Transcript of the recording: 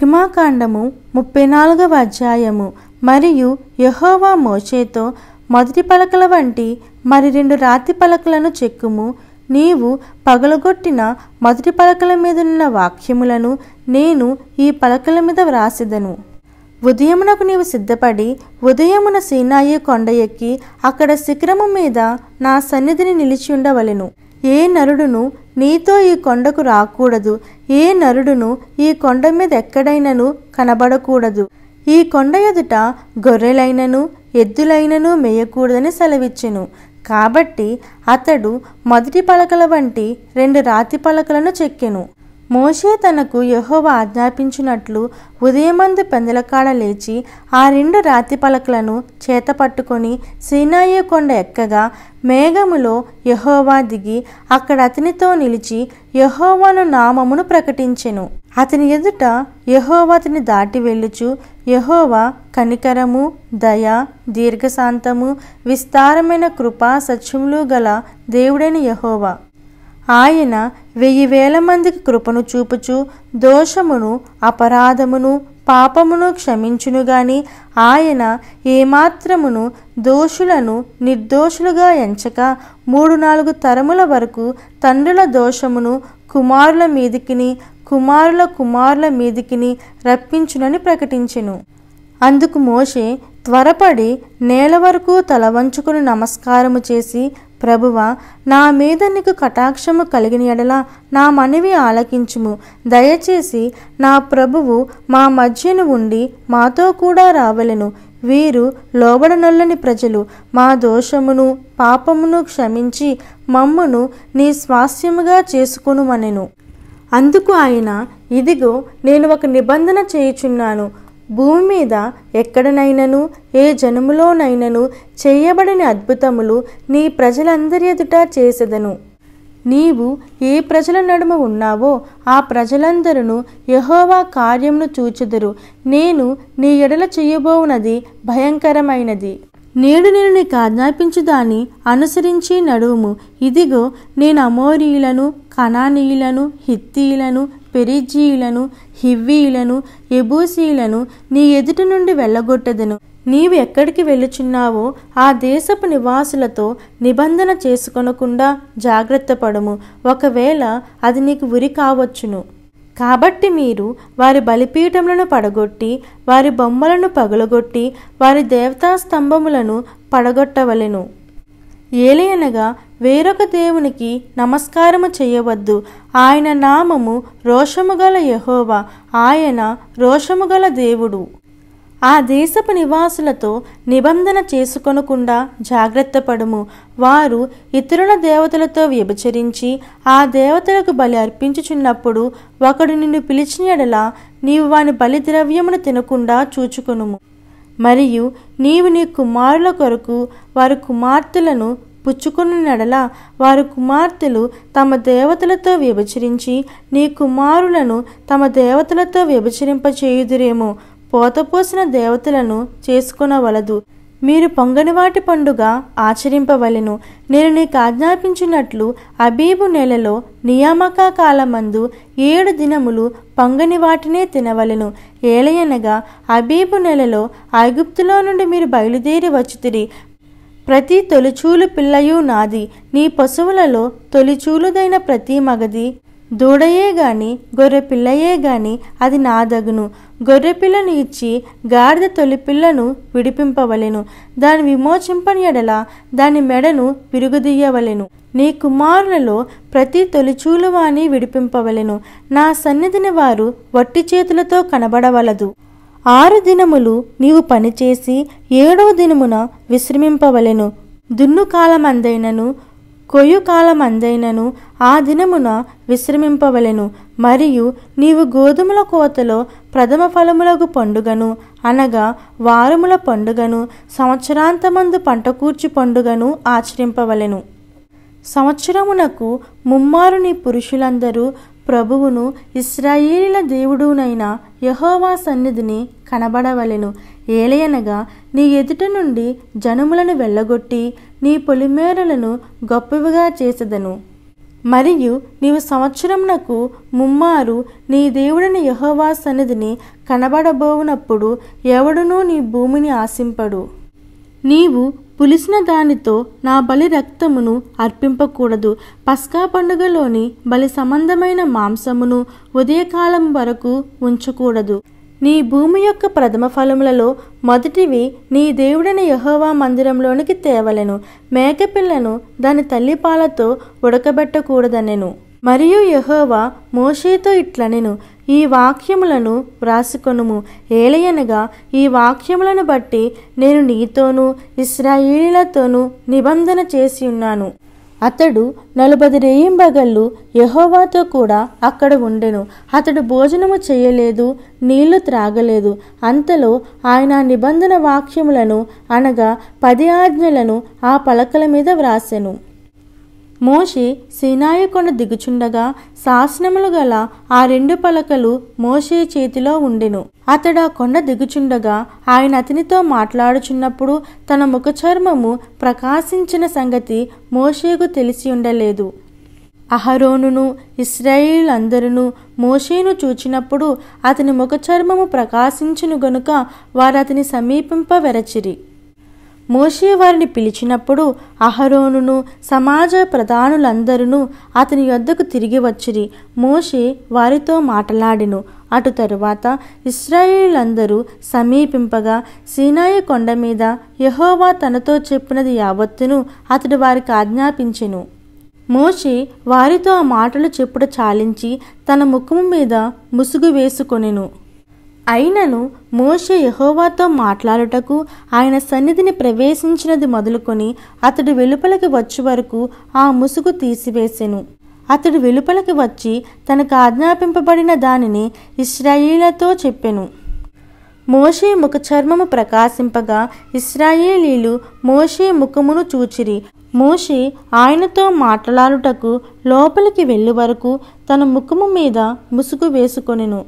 హిమాకాండము ముప్పై నాలుగవ అధ్యాయము మరియు యహోవా మోచేతో మొదటి పలకల వంటి మరి రెండు రాతి పలకలను చెక్కుము నీవు పగలగొట్టిన మొదటి పలకల మీదున్న వాక్యములను నేను ఈ పలకల మీద వ్రాసిదను ఉదయమునకు నీవు సిద్ధపడి ఉదయమున సీనాయి కొండ ఎక్కి అక్కడ శిఖరము మీద నా సన్నిధిని నిలిచి ఉండవలెను ఏ నరుడును నీతో ఈ కొండకు రాకూడదు ఏ నరుడును ఈ కొండ మీద ఎక్కడైనను కనబడకూడదు ఈ కొండ ఎదుట గొర్రెలైనను ఎద్దులైనను మేయకూడదని సెలవిచ్చెను కాబట్టి అతడు మొదటి పలకల వంటి రెండు రాతి పలకలను చెక్కెను మోషే తనకు యహోవ ఆజ్ఞాపించినట్లు ఉదయమందు పెందలకాడ లేచి ఆ రెండు రాతి పలకలను చేత పట్టుకొని సీనాయ కొండ ఎక్కగా మేఘములో యహోవా దిగి అక్కడ అతనితో నిలిచి యహోవాను నామమును ప్రకటించెను అతని ఎదుట యహోవ అతని దాటి వెళ్ళుచు యహోవా కనికరము దయ దీర్ఘశాంతము విస్తారమైన కృపా సత్యములు గల దేవుడైన యహోవా ఆయన వెయ్యి వేల మందికి కృపను చూపుచు దోషమును అపరాధమును పాపమును క్షమించును గాని ఆయన ఏమాత్రమును దోషులను నిర్దోషులుగా ఎంచక మూడు నాలుగు తరముల వరకు తండ్రుల దోషమును కుమారుల మీదికిని కుమారుల కుమారుల మీదికిని రప్పించునని ప్రకటించెను అందుకు మోషే త్వరపడి నేల వరకు తల వంచుకుని నమస్కారము చేసి ప్రభువ నా మీద నీకు కటాక్షము కలిగిన ఎడల నా మనవి ఆలకించుము దయచేసి నా ప్రభువు మా మధ్యను ఉండి మాతో కూడా రావలను వీరు లోబడనొల్లని ప్రజలు మా దోషమును పాపమును క్షమించి మమ్మను నీ స్వాస్యముగా చేసుకొనుమనెను అందుకు ఆయన ఇదిగో నేను ఒక నిబంధన చేయుచున్నాను భూమి మీద ఎక్కడనైనను ఏ జనములోనైనను చేయబడిన అద్భుతములు నీ ప్రజలందరి ఎదుట చేసెదను నీవు ఏ ప్రజల నడుమ ఉన్నావో ఆ ప్రజలందరూ యహోవా కార్యమును చూచెదరు నేను నీ ఎడల చేయబోవునది భయంకరమైనది నేడు నేను నీకు ఆజ్ఞాపించు దాన్ని అనుసరించి నడుము ఇదిగో నేను అమోరీయులను కణానీయులను హిత్తీయులను పెరిజీయులను హివ్వీయులను ఎబూసీయులను నీ ఎదుట నుండి వెళ్ళగొట్టదును నీవు ఎక్కడికి వెళ్ళుచున్నావో ఆ దేశపు నివాసులతో నిబంధన చేసుకొనకుండా జాగ్రత్త పడము ఒకవేళ అది నీకు ఉరి కావచ్చును కాబట్టి మీరు వారి బలిపీఠములను పడగొట్టి వారి బొమ్మలను పగలగొట్టి వారి దేవతా స్తంభములను పడగొట్టవలెను ఏలియనగా వేరొక దేవునికి నమస్కారము చేయవద్దు ఆయన నామము రోషముగల యహోవా ఆయన రోషముగల దేవుడు ఆ దేశపు నివాసులతో నిబంధన చేసుకొనకుండా జాగ్రత్త పడము వారు ఇతరుల దేవతలతో వ్యభిచరించి ఆ దేవతలకు బలి అర్పించుచున్నప్పుడు ఒకడు నిన్ను పిలిచిన ఎడల నీవు వాని బలి ద్రవ్యమును తినకుండా చూచుకొనుము మరియు నీవు నీ కుమారుల కొరకు వారి కుమార్తెలను పుచ్చుకున్న నడల వారి కుమార్తెలు తమ దేవతలతో విభచరించి నీ కుమారులను తమ దేవతలతో విభచరింపచేయుదురేమో పోతపోసిన దేవతలను చేసుకునవలదు మీరు పొంగనివాటి పండుగ ఆచరింపవలెను నేను నీకు ఆజ్ఞాపించినట్లు అబీబు నెలలో నియామక కాలమందు ఏడు దినములు పొంగని వాటినే తినవలెను ఏలయనగా అబీబు నెలలో ఐగుప్తులో నుండి మీరు బయలుదేరి వచ్చుతిరి ప్రతి తొలిచూలు పిల్లయు నాది నీ పశువులలో తొలిచూలుదైన ప్రతి మగది దూడయే గాని గొర్రెపిల్లయే గాని అది నాదగును గొర్రెపిల్లను ఇచ్చి గాడిద తొలిపిల్లను విడిపింపవలెను దాని విమోచింపని ఎడల దాని మెడను విరుగుదీయవలెను నీ కుమారులలో ప్రతి తొలిచూలువాని విడిపింపవలెను నా సన్నిధిని వారు వట్టి చేతులతో కనబడవలదు ఆరు దినములు నీవు పనిచేసి ఏడవ దినమున విశ్రమింపవలెను దున్ను కాలమందైనను కొయ్యుకాలమందైనను ఆ దినమున విశ్రమింపవలెను మరియు నీవు గోధుమల కోతలో ప్రథమ ఫలములకు పండుగను అనగా వారముల పండుగను సంవత్సరాంతమందు పంటకూర్చి పండుగను ఆచరింపవలెను సంవత్సరమునకు ముమ్మారుని పురుషులందరూ ప్రభువును ఇస్రాయేలీల దేవుడునైన యహోవా సన్నిధిని కనబడవలెను ఏలయనగా నీ ఎదుట నుండి జనములను వెళ్ళగొట్టి నీ పొలిమేరలను గొప్పవిగా చేసెదను మరియు నీవు సంవత్సరంనకు ముమ్మారు నీ దేవుడిని యహోవా సన్నిధిని కనబడబోవునప్పుడు ఎవడునూ నీ భూమిని ఆశింపడు నీవు పులిసిన దానితో నా బలి రక్తమును అర్పింపకూడదు పస్కా పండుగలోని బలి సంబంధమైన మాంసమును ఉదయకాలం వరకు ఉంచకూడదు నీ భూమి యొక్క ప్రథమ ఫలములలో మొదటివి నీ దేవుడని యహోవా మందిరంలోనికి తేవలెను మేకపిల్లను దాని తల్లిపాలతో ఉడకబెట్టకూడదనెను మరియు యహోవా మోషేతో ఇట్లనెను ఈ వాక్యములను వ్రాసుకొనుము ఏలయనగా ఈ వాక్యములను బట్టి నేను నీతోనూ ఇస్రాయిలతోనూ నిబంధన చేసి ఉన్నాను అతడు నలభై రేయింబగళ్ళు యహోవాతో కూడా అక్కడ ఉండెను అతడు భోజనము చేయలేదు నీళ్లు త్రాగలేదు అంతలో ఆయన నిబంధన వాక్యములను అనగా పది ఆజ్ఞలను ఆ పలకల మీద వ్రాసెను మోషే సీనాయకొండ దిగుచుండగా శాసనములు గల ఆ రెండు పలకలు మోషే చేతిలో ఉండెను అతడు ఆ కొండ దిగుచుండగా ఆయన అతనితో మాట్లాడుచున్నప్పుడు తన ముఖచర్మము ప్రకాశించిన సంగతి మోషేకు తెలిసి ఉండలేదు అహరోనును ఇస్రాయిల్ అందరును మోషేను చూచినప్పుడు అతని ముఖచర్మము ప్రకాశించును గనుక వారు అతని సమీపింప వెరచిరి మోషే వారిని పిలిచినప్పుడు అహరోనును సమాజ ప్రధానులందరూ అతని యొద్దకు తిరిగి వచ్చిరి మోషే వారితో మాట్లాడిను అటు తరువాత ఇస్రాయేలందరూ సమీపింపగా సీనాయ కొండ మీద యహోవా తనతో చెప్పినది యావత్తును అతడు వారికి ఆజ్ఞాపించెను మోషే వారితో ఆ మాటలు చెప్పుడు చాలించి తన ముఖము మీద ముసుగు వేసుకొనెను అయినను మోషే యహోవాతో మాట్లాడుటకు ఆయన సన్నిధిని ప్రవేశించినది మొదలుకొని అతడు వెలుపలకి వచ్చే వరకు ఆ ముసుగు తీసివేసెను అతడు వెలుపలకి వచ్చి తనకు ఆజ్ఞాపింపబడిన దానిని ఇస్రాయిలతో చెప్పెను మోషే ముఖ చర్మము ప్రకాశింపగా ఇస్రాయేలీలు మోషే ముఖమును చూచిరి మోషే ఆయనతో మాట్లాడుటకు లోపలికి వెళ్ళు వరకు తన ముఖము మీద ముసుగు వేసుకొనెను